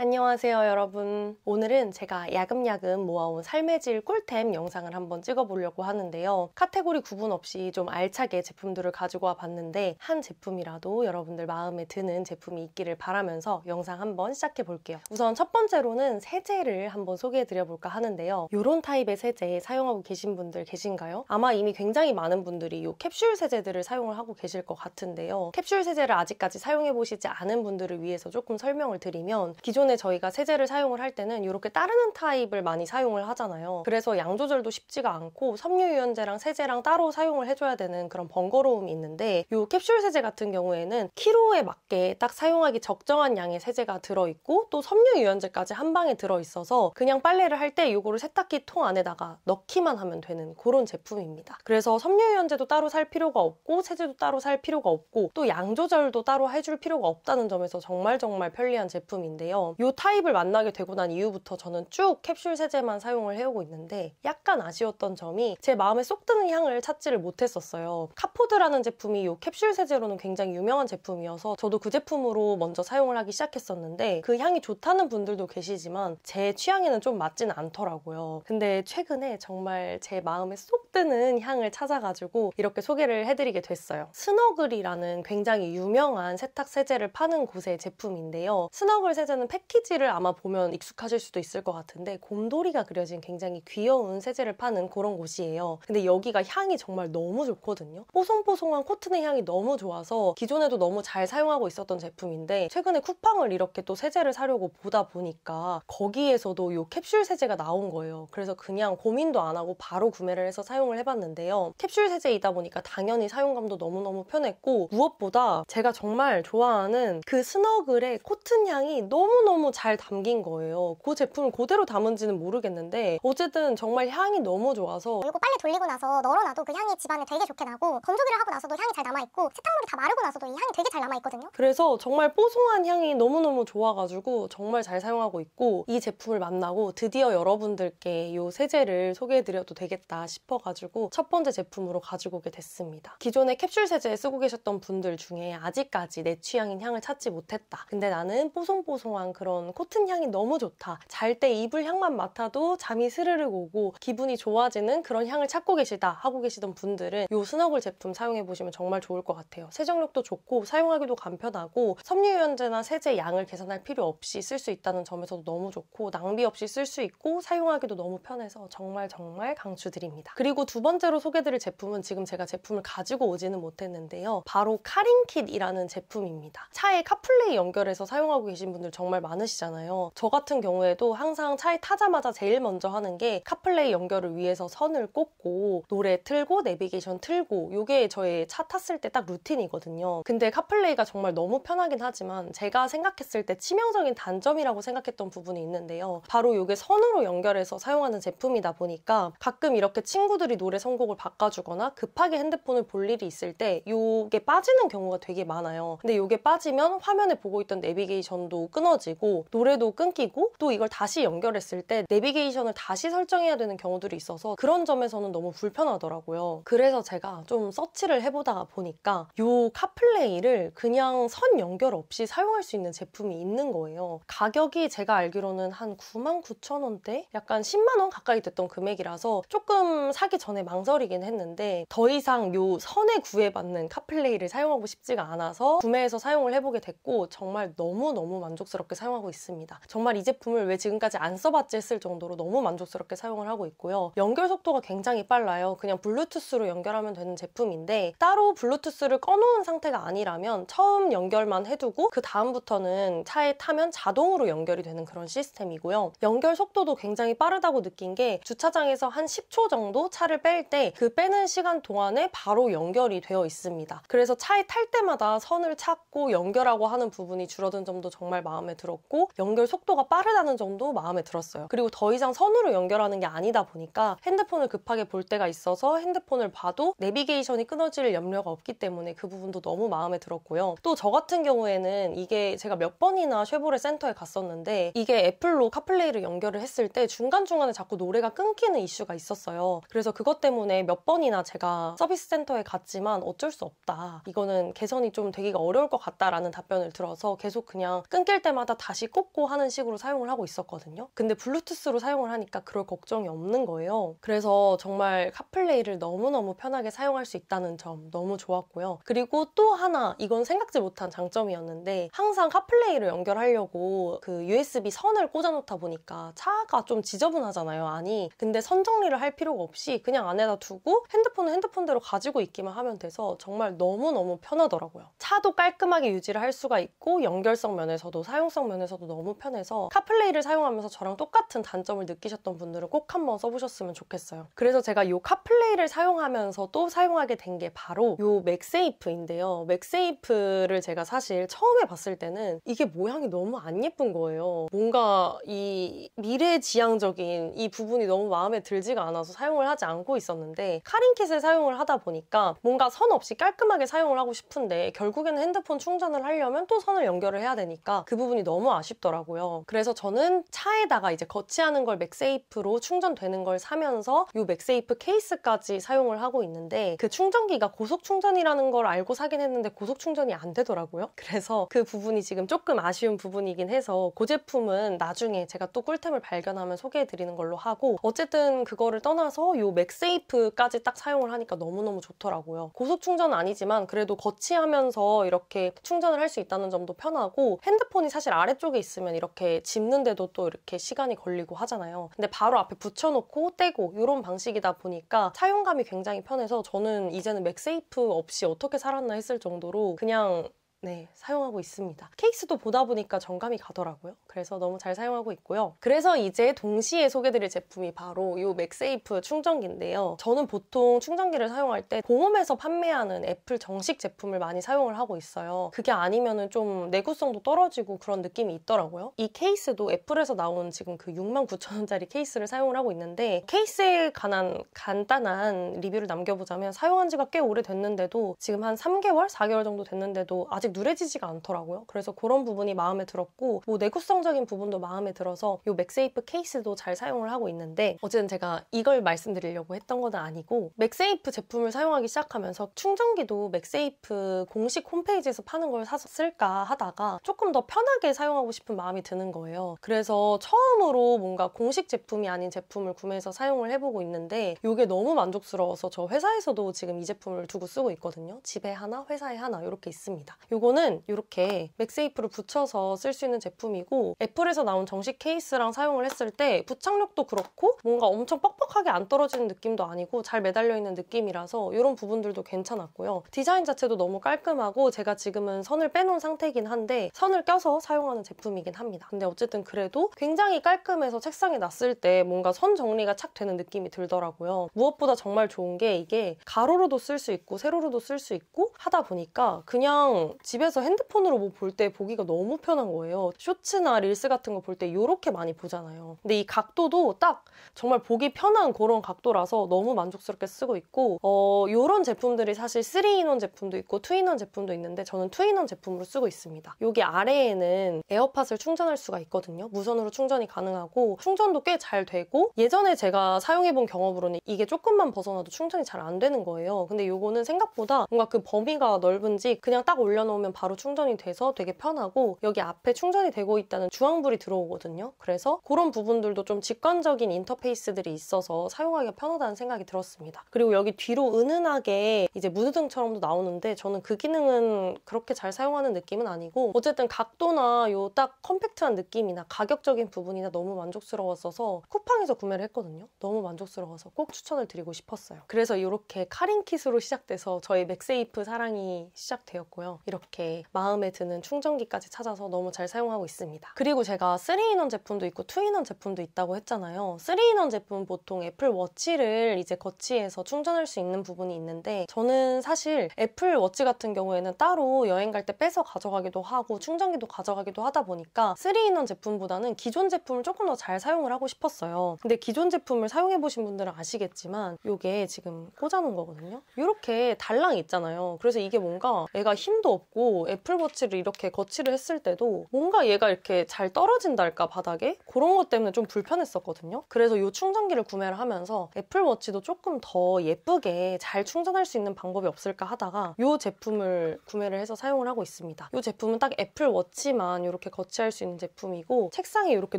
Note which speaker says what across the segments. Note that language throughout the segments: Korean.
Speaker 1: 안녕하세요 여러분 오늘은 제가 야금야금 모아온 삶의 질 꿀템 영상을 한번 찍어보려고 하는데요 카테고리 구분 없이 좀 알차게 제품들을 가지고 와봤는데 한 제품이라도 여러분들 마음에 드는 제품이 있기를 바라면서 영상 한번 시작해 볼게요 우선 첫 번째로는 세제를 한번 소개해 드려볼까 하는데요 요런 타입의 세제 사용하고 계신 분들 계신가요? 아마 이미 굉장히 많은 분들이 이 캡슐 세제들을 사용을 하고 계실 것 같은데요 캡슐 세제를 아직까지 사용해 보시지 않은 분들을 위해서 조금 설명을 드리면 기존 대부분 저희가 세제를 사용을 할 때는 이렇게 따르는 타입을 많이 사용을 하잖아요. 그래서 양 조절도 쉽지가 않고 섬유유연제랑 세제랑 따로 사용을 해줘야 되는 그런 번거로움이 있는데 이 캡슐 세제 같은 경우에는 키로에 맞게 딱 사용하기 적정한 양의 세제가 들어있고 또 섬유유연제까지 한 방에 들어있어서 그냥 빨래를 할 때 이거를 세탁기 통 안에다가 넣기만 하면 되는 그런 제품입니다. 그래서 섬유유연제도 따로 살 필요가 없고 세제도 따로 살 필요가 없고 또 양 조절도 따로 해줄 필요가 없다는 점에서 정말 정말 편리한 제품인데요. 이 타입을 만나게 되고 난 이후부터 저는 쭉 캡슐 세제만 사용을 해오고 있는데 약간 아쉬웠던 점이 제 마음에 쏙 드는 향을 찾지를 못했었어요. 카포드라는 제품이 이 캡슐 세제로는 굉장히 유명한 제품이어서 저도 그 제품으로 먼저 사용을 하기 시작했었는데 그 향이 좋다는 분들도 계시지만 제 취향에는 좀 맞진 않더라고요. 근데 최근에 정말 제 마음에 쏙 뜨는 향을 찾아가지고 이렇게 소개를 해드리게 됐어요. 스너글이라는 굉장히 유명한 세탁 세제를 파는 곳의 제품인데요. 스너글 세제는 패키지를 아마 보면 익숙하실 수도 있을 것 같은데 곰돌이가 그려진 굉장히 귀여운 세제를 파는 그런 곳이에요. 근데 여기가 향이 정말 너무 좋거든요. 뽀송뽀송한 코튼의 향이 너무 좋아서 기존에도 너무 잘 사용하고 있었던 제품인데 최근에 쿠팡을 이렇게 또 세제를 사려고 보다 보니까 거기에서도 이 캡슐 세제가 나온 거예요. 그래서 그냥 고민도 안 하고 바로 구매를 해서 사용 사용을 해봤는데요. 캡슐 세제이다 보니까 당연히 사용감도 너무너무 편했고 무엇보다 제가 정말 좋아하는 그 스너글의 코튼 향이 너무너무 잘 담긴 거예요. 그 제품을 그대로 담은지는 모르겠는데 어쨌든 정말 향이 너무 좋아서 그리고 빨래 돌리고 나서 널어놔도 그 향이 집안에 되게 좋게 나고 건조기를 하고 나서도 향이 잘 남아있고 세탁물이 다 마르고 나서도 이 향이 되게 잘 남아있거든요. 그래서 정말 뽀송한 향이 너무너무 좋아가지고 정말 잘 사용하고 있고 이 제품을 만나고 드디어 여러분들께 이 세제를 소개해드려도 되겠다 싶어가지고 싶어가지고 첫 번째 제품으로 가지고 오게 됐습니다. 기존에 캡슐 세제 쓰고 계셨던 분들 중에 아직까지 내 취향인 향을 찾지 못했다. 근데 나는 뽀송뽀송한 그런 코튼 향이 너무 좋다. 잘 때 이불 향만 맡아도 잠이 스르르 오고 기분이 좋아지는 그런 향을 찾고 계시다 하고 계시던 분들은 이 스너글 제품 사용해보시면 정말 좋을 것 같아요. 세정력도 좋고 사용하기도 간편하고 섬유유연제나 세제 양을 계산할 필요 없이 쓸 수 있다는 점에서도 너무 좋고 낭비 없이 쓸 수 있고 사용하기도 너무 편해서 정말 정말 강추드립니다. 그리고 그리고 두 번째로 소개드릴 제품은 지금 제가 제품을 가지고 오지는 못했는데요. 바로 카링킷이라는 제품입니다. 차에 카플레이 연결해서 사용하고 계신 분들 정말 많으시잖아요. 저 같은 경우에도 항상 차에 타자마자 제일 먼저 하는 게 카플레이 연결을 위해서 선을 꽂고 노래 틀고 내비게이션 틀고 이게 저의 차 탔을 때 딱 루틴이거든요. 근데 카플레이가 정말 너무 편하긴 하지만 제가 생각했을 때 치명적인 단점이라고 생각했던 부분이 있는데요. 바로 이게 선으로 연결해서 사용하는 제품이다 보니까 가끔 이렇게 친구들이 친구들이 노래 선곡을 바꿔주거나 급하게 핸드폰을 볼 일이 있을 때 요게 빠지는 경우가 되게 많아요. 근데 요게 빠지면 화면에 보고 있던 내비게이션도 끊어지고 노래도 끊기고 또 이걸 다시 연결했을 때 내비게이션을 다시 설정해야 되는 경우들이 있어서 그런 점에서는 너무 불편하더라고요. 그래서 제가 좀 서치를 해보다 보니까 요 카플레이를 그냥 선 연결 없이 사용할 수 있는 제품이 있는 거예요. 가격이 제가 알기로는 한9 9 0 0 0 원대? 약간 10만 원 가까이 됐던 금액이라서 조금 사기 전에 망설이긴 했는데 더 이상 요 선에 구애받는 카플레이를 사용하고 싶지가 않아서 구매해서 사용을 해보게 됐고 정말 너무너무 만족스럽게 사용하고 있습니다. 정말 이 제품을 왜 지금까지 안 써봤지 했을 정도로 너무 만족스럽게 사용을 하고 있고요. 연결 속도가 굉장히 빨라요. 그냥 블루투스로 연결하면 되는 제품인데 따로 블루투스를 꺼놓은 상태가 아니라면 처음 연결만 해두고 그 다음부터는 차에 타면 자동으로 연결이 되는 그런 시스템이고요. 연결 속도도 굉장히 빠르다고 느낀 게 주차장에서 한 10초 정도 차를 차를 뺄때 그 빼는 시간 동안에 바로 연결이 되어 있습니다. 그래서 차에 탈 때마다 선을 찾고 연결하고 하는 부분이 줄어든 점도 정말 마음에 들었고 연결 속도가 빠르다는 점도 마음에 들었어요. 그리고 더 이상 선으로 연결하는 게 아니다 보니까 핸드폰을 급하게 볼 때가 있어서 핸드폰을 봐도 내비게이션이 끊어질 염려가 없기 때문에 그 부분도 너무 마음에 들었고요. 또 저 같은 경우에는 이게 제가 몇 번이나 쉐보레 센터에 갔었는데 이게 애플로 카플레이를 연결을 했을 때 중간중간에 자꾸 노래가 끊기는 이슈가 있었어요. 그래서 그것 때문에 몇 번이나 제가 서비스 센터에 갔지만 어쩔 수 없다. 이거는 개선이 좀 되기가 어려울 것 같다라는 답변을 들어서 계속 그냥 끊길 때마다 다시 꽂고 하는 식으로 사용을 하고 있었거든요. 근데 블루투스로 사용을 하니까 그럴 걱정이 없는 거예요. 그래서 정말 카플레이를 너무너무 편하게 사용할 수 있다는 점 너무 좋았고요. 그리고 또 하나 이건 생각지 못한 장점이었는데 항상 카플레이를 연결하려고 그 USB 선을 꽂아놓다 보니까 차가 좀 지저분하잖아요, 아니 근데 선 정리를 할 필요가 없이 그냥 안에다 두고 핸드폰은 핸드폰대로 가지고 있기만 하면 돼서 정말 너무너무 편하더라고요. 차도 깔끔하게 유지를 할 수가 있고 연결성 면에서도 사용성 면에서도 너무 편해서 카플레이를 사용하면서 저랑 똑같은 단점을 느끼셨던 분들은 꼭 한번 써보셨으면 좋겠어요. 그래서 제가 이 카플레이를 사용하면서 또 사용하게 된 게 바로 이 맥세이프인데요. 맥세이프를 제가 사실 처음에 봤을 때는 이게 모양이 너무 안 예쁜 거예요. 뭔가 이 미래지향적인 이 부분이 너무 마음에 들지가 않아서 사용을 하지 않고 안고 있었는데 카링킷을 사용을 하다 보니까 뭔가 선 없이 깔끔하게 사용을 하고 싶은데 결국에는 핸드폰 충전을 하려면 또 선을 연결을 해야 되니까 그 부분이 너무 아쉽더라고요. 그래서 저는 차에다가 이제 거치하는 걸 맥세이프로 충전되는 걸 사면서 이 맥세이프 케이스까지 사용을 하고 있는데 그 충전기가 고속 충전이라는 걸 알고 사긴 했는데 고속 충전이 안 되더라고요. 그래서 그 부분이 지금 조금 아쉬운 부분이긴 해서 그 제품은 나중에 제가 또 꿀템을 발견하면 소개해드리는 걸로 하고 어쨌든 그거를 떠나서 이 맥세이프까지 딱 사용을 하니까 너무너무 좋더라고요. 고속 충전은 아니지만 그래도 거치하면서 이렇게 충전을 할 수 있다는 점도 편하고 핸드폰이 사실 아래쪽에 있으면 이렇게 집는데도 또 이렇게 시간이 걸리고 하잖아요. 근데 바로 앞에 붙여놓고 떼고 이런 방식이다 보니까 사용감이 굉장히 편해서 저는 이제는 맥세이프 없이 어떻게 살았나 했을 정도로 그냥 네, 사용하고 있습니다. 케이스도 보다 보니까 정감이 가더라고요. 그래서 너무 잘 사용하고 있고요. 그래서 이제 동시에 소개드릴 제품이 바로 이 맥세이프 충전기인데요. 저는 보통 충전기를 사용할 때보험에서 판매하는 애플 정식 제품을 많이 사용을 하고 있어요. 그게 아니면 은좀 내구성도 떨어지고 그런 느낌이 있더라고요. 이 케이스도 애플에서 나온 지금 그 69,000원짜리 케이스를 사용을 하고 있는데 케이스에 관한 간단한 리뷰를 남겨보자면 사용한 지가 꽤 오래됐는데도 지금 한 3개월, 4개월 정도 됐는데도 아직 아직 누래지지가 않더라고요. 그래서 그런 부분이 마음에 들었고 뭐 내구성적인 부분도 마음에 들어서 이 맥세이프 케이스도 잘 사용을 하고 있는데 어쨌든 제가 이걸 말씀드리려고 했던 건 아니고 맥세이프 제품을 사용하기 시작하면서 충전기도 맥세이프 공식 홈페이지에서 파는 걸 사서 쓸까 하다가 조금 더 편하게 사용하고 싶은 마음이 드는 거예요. 그래서 처음으로 뭔가 공식 제품이 아닌 제품을 구매해서 사용을 해보고 있는데 이게 너무 만족스러워서 저 회사에서도 지금 이 제품을 두고 쓰고 있거든요. 집에 하나, 회사에 하나 이렇게 있습니다. 요거는 이렇게 맥세이프를 붙여서 쓸 수 있는 제품이고 애플에서 나온 정식 케이스랑 사용을 했을 때 부착력도 그렇고 뭔가 엄청 뻑뻑하게 안 떨어지는 느낌도 아니고 잘 매달려 있는 느낌이라서 이런 부분들도 괜찮았고요. 디자인 자체도 너무 깔끔하고 제가 지금은 선을 빼놓은 상태긴 이 한데 선을 껴서 사용하는 제품이긴 합니다. 근데 어쨌든 그래도 굉장히 깔끔해서 책상에 놨을 때 뭔가 선 정리가 착 되는 느낌이 들더라고요. 무엇보다 정말 좋은 게 이게 가로로도 쓸 수 있고 세로로도 쓸 수 있고 하다 보니까 그냥 집에서 핸드폰으로 뭐 볼 때 보기가 너무 편한 거예요. 쇼츠나 릴스 같은 거 볼 때 이렇게 많이 보잖아요. 근데 이 각도도 딱 정말 보기 편한 그런 각도라서 너무 만족스럽게 쓰고 있고 어, 이런 제품들이 사실 3인원 제품도 있고 2인원 제품도 있는데 저는 2인원 제품으로 쓰고 있습니다. 여기 아래에는 에어팟을 충전할 수가 있거든요. 무선으로 충전이 가능하고 충전도 꽤 잘 되고 예전에 제가 사용해본 경험으로는 이게 조금만 벗어나도 충전이 잘 안 되는 거예요. 근데 이거는 생각보다 뭔가 그 범위가 넓은지 그냥 딱올려놓은 넣으면 바로 충전이 돼서 되게 편하고 여기 앞에 충전이 되고 있다는 주황불이 들어오거든요. 그래서 그런 부분들도 좀 직관적인 인터페이스들이 있어서 사용하기가 편하다는 생각이 들었습니다. 그리고 여기 뒤로 은은하게 이제 무드등처럼도 나오는데 저는 그 기능은 그렇게 잘 사용하는 느낌은 아니고 어쨌든 각도나 요 딱 컴팩트한 느낌이나 가격적인 부분이나 너무 만족스러웠어서 쿠팡에서 구매를 했거든요. 너무 만족스러워서 꼭 추천을 드리고 싶었어요. 그래서 이렇게 카링킷으로 시작돼서 저희 맥세이프 사랑이 시작되었고요. 이렇게 이렇게 마음에 드는 충전기까지 찾아서 너무 잘 사용하고 있습니다. 그리고 제가 3인원 제품도 있고 2인원 제품도 있다고 했잖아요. 3인원 제품 보통 애플워치를 이제 거치해서 충전할 수 있는 부분이 있는데 저는 사실 애플워치 같은 경우에는 따로 여행 갈 때 빼서 가져가기도 하고 충전기도 가져가기도 하다 보니까 3인원 제품보다는 기존 제품을 조금 더 잘 사용을 하고 싶었어요. 근데 기존 제품을 사용해보신 분들은 아시겠지만 이게 지금 꽂아놓은 거거든요. 이렇게 달랑 있잖아요. 그래서 이게 뭔가 애가 힘도 없고 있고 애플워치를 이렇게 거치를 했을 때도 뭔가 얘가 이렇게 잘 떨어진달까 바닥에 그런 것 때문에 좀 불편했었거든요. 그래서 이 충전기를 구매를 하면서 애플워치도 조금 더 예쁘게 잘 충전할 수 있는 방법이 없을까 하다가 이 제품을 구매를 해서 사용을 하고 있습니다. 이 제품은 딱 애플워치만 이렇게 거치할 수 있는 제품이고 책상에 이렇게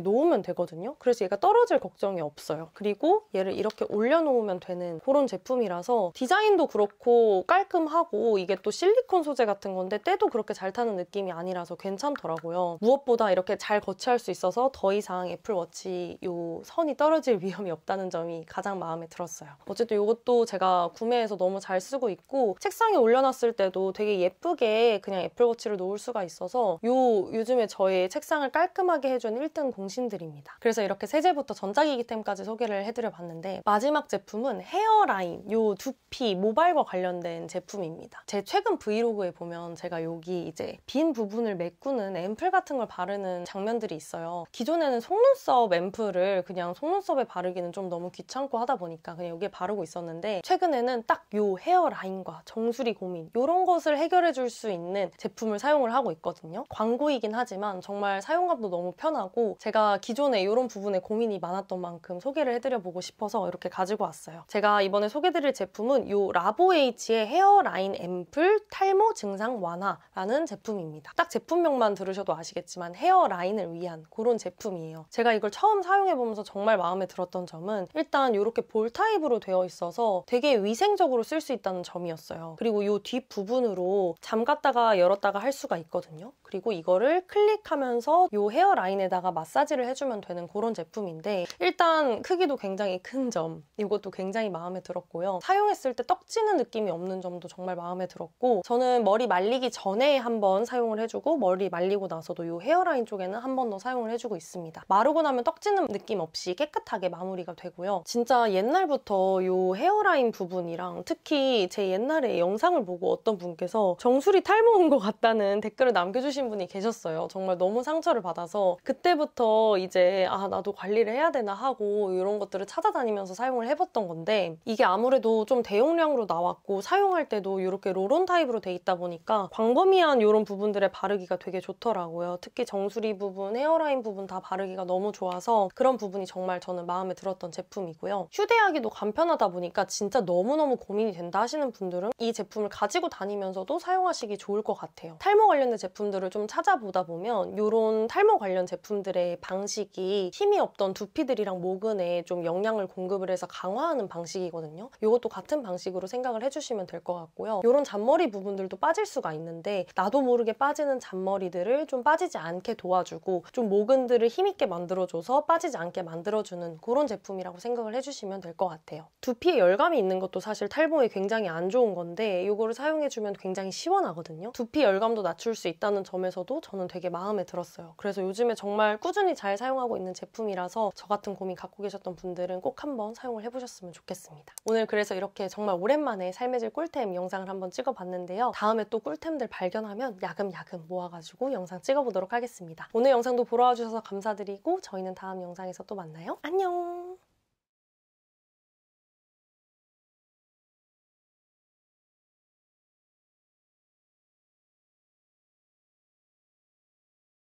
Speaker 1: 놓으면 되거든요. 그래서 얘가 떨어질 걱정이 없어요. 그리고 얘를 이렇게 올려놓으면 되는 그런 제품이라서 디자인도 그렇고 깔끔하고 이게 또 실리콘 소재 같은 건데 때도 그렇게 잘 타는 느낌이 아니라서 괜찮더라고요. 무엇보다 이렇게 잘 거치할 수 있어서 더 이상 애플워치 요 선이 떨어질 위험이 없다는 점이 가장 마음에 들었어요. 어쨌든 이것도 제가 구매해서 너무 잘 쓰고 있고 책상에 올려놨을 때도 되게 예쁘게 그냥 애플워치를 놓을 수가 있어서 요 요즘에 저의 책상을 깔끔하게 해준 1등 공신들입니다. 그래서 이렇게 세제부터 전자기기템까지 소개를 해드려봤는데 마지막 제품은 헤어라인 요 두피 모발과 관련된 제품입니다. 제 최근 브이로그에 보면 제가 제가 여기 이제 빈 부분을 메꾸는 앰플 같은 걸 바르는 장면들이 있어요. 기존에는 속눈썹 앰플을 그냥 속눈썹에 바르기는 좀 너무 귀찮고 하다 보니까 그냥 여기에 바르고 있었는데 최근에는 딱요 헤어라인과 정수리 고민 이런 것을 해결해줄 수 있는 제품을 사용을 하고 있거든요. 광고이긴 하지만 정말 사용감도 너무 편하고 제가 기존에 이런 부분에 고민이 많았던 만큼 소개를 해드려보고 싶어서 이렇게 가지고 왔어요. 제가 이번에 소개드릴 제품은 이 라보에이치의 헤어라인 앰플 탈모 증상 완화 하나라는 제품입니다. 딱 제품명만 들으셔도 아시겠지만 헤어라인을 위한 그런 제품이에요. 제가 이걸 처음 사용해보면서 정말 마음에 들었던 점은 일단 이렇게 볼 타입으로 되어 있어서 되게 위생적으로 쓸 수 있다는 점이었어요. 그리고 이 뒷부분으로 잠갔다가 열었다가 할 수가 있거든요. 그리고 이거를 클릭하면서 이 헤어라인에다가 마사지를 해주면 되는 그런 제품인데 일단 크기도 굉장히 큰 점 이것도 굉장히 마음에 들었고요. 사용했을 때 떡지는 느낌이 없는 점도 정말 마음에 들었고 저는 머리 말리기 전에 한번 사용을 해주고 머리 말리고 나서도 이 헤어라인 쪽에는 한 번 더 사용을 해주고 있습니다. 마르고 나면 떡지는 느낌 없이 깨끗하게 마무리가 되고요. 진짜 옛날부터 이 헤어라인 부분이랑 특히 제 옛날에 영상을 보고 어떤 분께서 정수리 탈모 온 것 같다는 댓글을 남겨주신 분이 계셨어요. 정말 너무 상처를 받아서 그때부터 이제 아 나도 관리를 해야 되나 하고 이런 것들을 찾아다니면서 사용을 해봤던 건데 이게 아무래도 좀 대용량으로 나왔고 사용할 때도 이렇게 롤온 타입으로 돼 있다 보니까 광범위한 이런 부분들의 바르기가 되게 좋더라고요. 특히 정수리 부분, 헤어라인 부분 다 바르기가 너무 좋아서 그런 부분이 정말 저는 마음에 들었던 제품이고요. 휴대하기도 간편하다 보니까 진짜 너무너무 고민이 된다 하시는 분들은 이 제품을 가지고 다니면서도 사용하시기 좋을 것 같아요. 탈모 관련된 제품들을 좀 찾아보다 보면 이런 탈모 관련 제품들의 방식이 힘이 없던 두피들이랑 모근에 좀 영양을 공급을 해서 강화하는 방식이거든요. 이것도 같은 방식으로 생각을 해주시면 될 것 같고요. 이런 잔머리 부분들도 빠질 수가 있는 있는데 나도 모르게 빠지는 잔머리들을 좀 빠지지 않게 도와주고 좀 모근들을 힘있게 만들어줘서 빠지지 않게 만들어주는 그런 제품이라고 생각을 해주시면 될 것 같아요. 두피에 열감이 있는 것도 사실 탈모에 굉장히 안 좋은 건데 이거를 사용해주면 굉장히 시원하거든요. 두피 열감도 낮출 수 있다는 점에서도 저는 되게 마음에 들었어요. 그래서 요즘에 정말 꾸준히 잘 사용하고 있는 제품이라서 저 같은 고민 갖고 계셨던 분들은 꼭 한번 사용을 해보셨으면 좋겠습니다. 오늘 그래서 이렇게 정말 오랜만에 삶의 질 꿀템 영상을 한번 찍어봤는데요. 다음에 또 꿀템 사람들 발견하면 야금야금 모아가지고 영상 찍어보도록 하겠습니다. 오늘 영상도 보러 와주셔서 감사드리고 저희는 다음 영상에서 또 만나요. 안녕!